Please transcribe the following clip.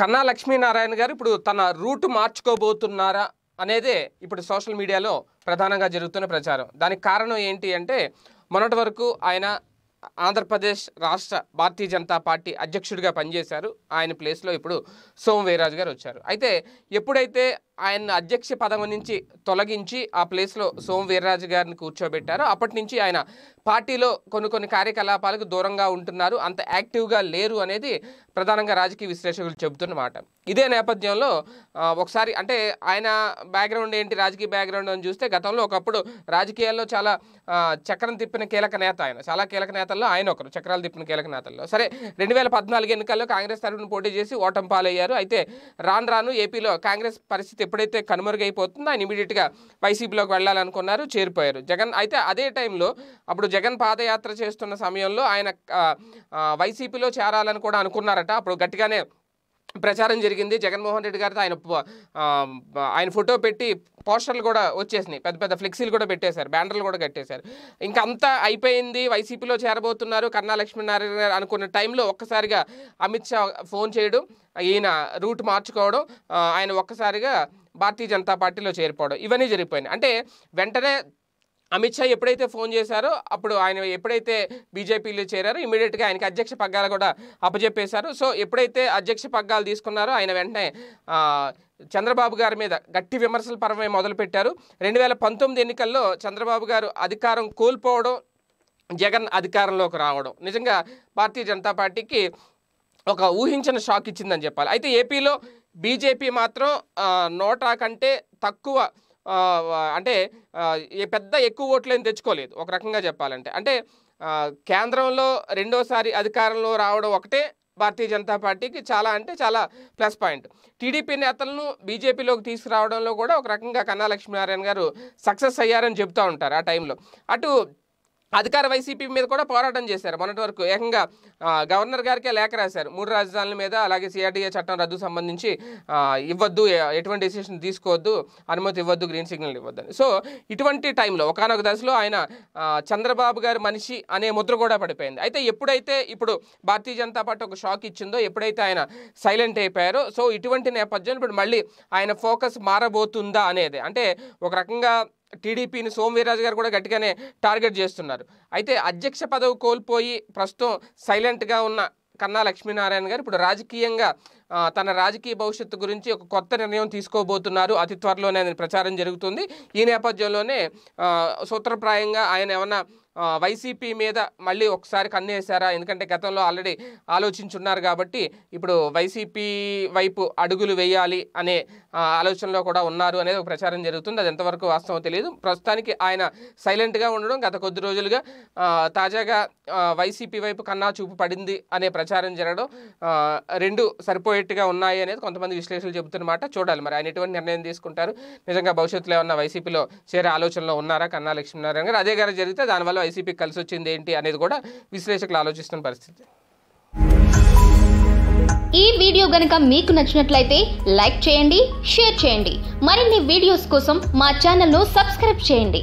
కన్నా లక్ష్మీనారాయణ గారు ఇప్పుడు తన రూట్ మార్చుకోబోతున్నారా అనేదే ఇప్పుడు సోషల్ మీడియాలో ప్రధానంగా జరుగుతున్న ప్రచారం దానికి కారణం ఏంటి అంటే మొన్నటి వరకు ఆయన ఆంధ్రప్రదేశ్ రాష్ట్ర భారతీయ జనతా పార్టీ అధ్యక్షుడిగా పనిచేశారు ఆయన ప్లేస్లో ఇప్పుడు సోము వీరాజు గారు వచ్చారు అయితే ఎప్పుడైతే ఆయన అధ్యక్ష పదవి నుంచి తొలగించి ఆ ప్లేస్లో సోమ వీర్రాజు గారిని కూర్చోబెట్టారు అప్పటి నుంచి ఆయన పార్టీలో కొన్ని కొన్ని కార్యకలాపాలకు దూరంగా ఉంటున్నారు అంత యాక్టివ్గా లేరు అనేది ప్రధానంగా రాజకీయ విశ్లేషకులు చెబుతున్నమాట ఇదే నేపథ్యంలో ఒకసారి అంటే ఆయన బ్యాక్గ్రౌండ్ ఏంటి రాజకీయ బ్యాక్గ్రౌండ్ అని చూస్తే గతంలో ఒకప్పుడు రాజకీయాల్లో చాలా చక్రం తిప్పిన కీలక నేత ఆయన చాలా కీలక నేతల్లో ఆయన ఒకరు చక్రాలు తిప్పిన కీలక నేతల్లో సరే రెండు వేల పద్నాలుగు ఎన్నికల్లో కాంగ్రెస్ తరఫున పోటీ చేసి ఓటం పాలయ్యారు అయితే రాను రాను ఏపీలో కాంగ్రెస్ పరిస్థితి ఎప్పుడైతే కనుమరుగైపోతుందో ఆయన ఇమీడియట్గా వైసీపీలోకి వెళ్ళాలనుకున్నారు చేరిపోయారు జగన్ అయితే అదే టైంలో అప్పుడు జగన్ పాదయాత్ర చేస్తున్న సమయంలో ఆయన వైసీపీలో చేరాలని కూడా అనుకున్నారట అప్పుడు గట్టిగానే ప్రచారం జరిగింది జగన్మోహన్ రెడ్డి గారితో ఆయన ఆయన ఫోటో పెట్టి పోస్టర్లు కూడా వచ్చేసినాయి పెద్ద పెద్ద ఫ్లెక్సీలు కూడా పెట్టేశారు బ్యానర్లు కూడా కట్టేశారు ఇంకా అంతా అయిపోయింది వైసీపీలో చేరబోతున్నారు కన్నా లక్ష్మీనారాయణ గారు అనుకున్న టైంలో ఒక్కసారిగా అమిత్ షా ఫోన్ చేయడం ఈయన రూట్ మార్చుకోవడం ఆయన ఒక్కసారిగా భారతీయ జనతా పార్టీలో చేరిపోవడం ఇవన్నీ జరిగిపోయినాయి అంటే వెంటనే అమిత్ షా ఎప్పుడైతే ఫోన్ చేశారో అప్పుడు ఆయన ఎప్పుడైతే బీజేపీలో చేరారో ఇమీడియట్గా ఆయనకి అధ్యక్ష పగ్గాలు కూడా అప్పజెప్పేశారు సో ఎప్పుడైతే అధ్యక్ష పగ్గాలు తీసుకున్నారో ఆయన వెంటనే చంద్రబాబు గారి మీద గట్టి విమర్శల పరమే మొదలుపెట్టారు రెండు వేల పంతొమ్మిది ఎన్నికల్లో చంద్రబాబు గారు అధికారం కోల్పోవడం జగన్ అధికారంలోకి రావడం నిజంగా భారతీయ జనతా పార్టీకి ఒక ఊహించిన షాక్ ఇచ్చిందని చెప్పాలి అయితే ఏపీలో బీజేపీ మాత్రం నోటా కంటే తక్కువ అంటే పెద్ద ఎక్కువ ఓట్లు ఏం తెచ్చుకోలేదు ఒక రకంగా చెప్పాలంటే అంటే కేంద్రంలో రెండోసారి అధికారంలో రావడం ఒకటే భారతీయ జనతా పార్టీకి చాలా అంటే చాలా ప్లస్ పాయింట్ టీడీపీ నేతలను బీజేపీలోకి తీసుకురావడంలో కూడా ఒక రకంగా కన్నా లక్ష్మీనారాయణ గారు సక్సెస్ అయ్యారని చెప్తూ ఉంటారు ఆ టైంలో అటు అధికార వైసీపీ మీద కూడా పోరాటం చేశారు మొన్నటి వరకు ఏకంగా గవర్నర్ గారికే లేఖ రాశారు మూడు రాజధానుల మీద అలాగే సిఆర్డీఏ చట్టం రద్దు సంబంధించి ఇవ్వద్దు ఎటువంటి డిసిషన్ తీసుకోవద్దు అనుమతి ఇవ్వద్దు గ్రీన్ సిగ్నల్ ఇవ్వద్దని సో ఇటువంటి టైంలో ఒకనొక దశలో ఆయన చంద్రబాబు గారి మనిషి అనే ముద్ర కూడా పడిపోయింది అయితే ఎప్పుడైతే ఇప్పుడు భారతీయ జనతా పార్టీ ఒక షాక్ ఇచ్చిందో ఎప్పుడైతే ఆయన సైలెంట్ అయిపోయారో సో ఇటువంటి నేపథ్యంలో ఇప్పుడు మళ్ళీ ఆయన ఫోకస్ మారబోతుందా అనేది అంటే ఒక రకంగా టీడీపీని సోమవీరాజు గారు కూడా గట్టిగానే టార్గెట్ చేస్తున్నారు అయితే అధ్యక్ష పదవి కోల్పోయి ప్రస్తుతం సైలెంట్గా ఉన్న కన్నా లక్ష్మీనారాయణ గారు ఇప్పుడు రాజకీయంగా తన రాజకీయ భవిష్యత్తు గురించి ఒక కొత్త నిర్ణయం తీసుకోబోతున్నారు అతి త్వరలోనే ప్రచారం జరుగుతుంది ఈ నేపథ్యంలోనే సూత్రప్రాయంగా ఆయన ఏమన్నా వైసీపీ మీద మళ్ళీ ఒకసారి కన్నేశారా ఎందుకంటే గతంలో ఆల్రెడీ ఆలోచించున్నారు కాబట్టి ఇప్పుడు వైసీపీ వైపు అడుగులు వేయాలి అనే ఆలోచనలో కూడా ఉన్నారు అనేది ఒక ప్రచారం జరుగుతుంది అది ఎంతవరకు వాస్తవం తెలియదు ప్రస్తుతానికి ఆయన సైలెంట్గా ఉండడం గత కొద్ది రోజులుగా తాజాగా వైసీపీ వైపు కన్నా చూపు పడింది అనే ప్రచారం జరగడం రెండు సరిపోయేట్టుగా ఉన్నాయి అనేది కొంతమంది విశ్లేషణలు చెబుతున్నమాట చూడాలి మరి ఆయన ఎటువంటి నిర్ణయం తీసుకుంటారు నిజంగా భవిష్యత్తులో ఏమన్నా వైసీపీలో చేరే ఆలోచనలో ఉన్నారా కన్నా లక్ష్మీనారాయణ గారు అదే గారు జరిగితే దానివల్ల వైసీపీ కలిసి వచ్చింది ఏంటి అనేది కూడా విశ్లేషకులు ఆలోచిస్తున్న పరిస్థితి ఈ వీడియో గనక మీకు నచ్చినట్లయితే లైక్ చేయండి షేర్ చేయండి మరిన్ని వీడియోస్ కోసం మా ను సబ్స్క్రైబ్ చేయండి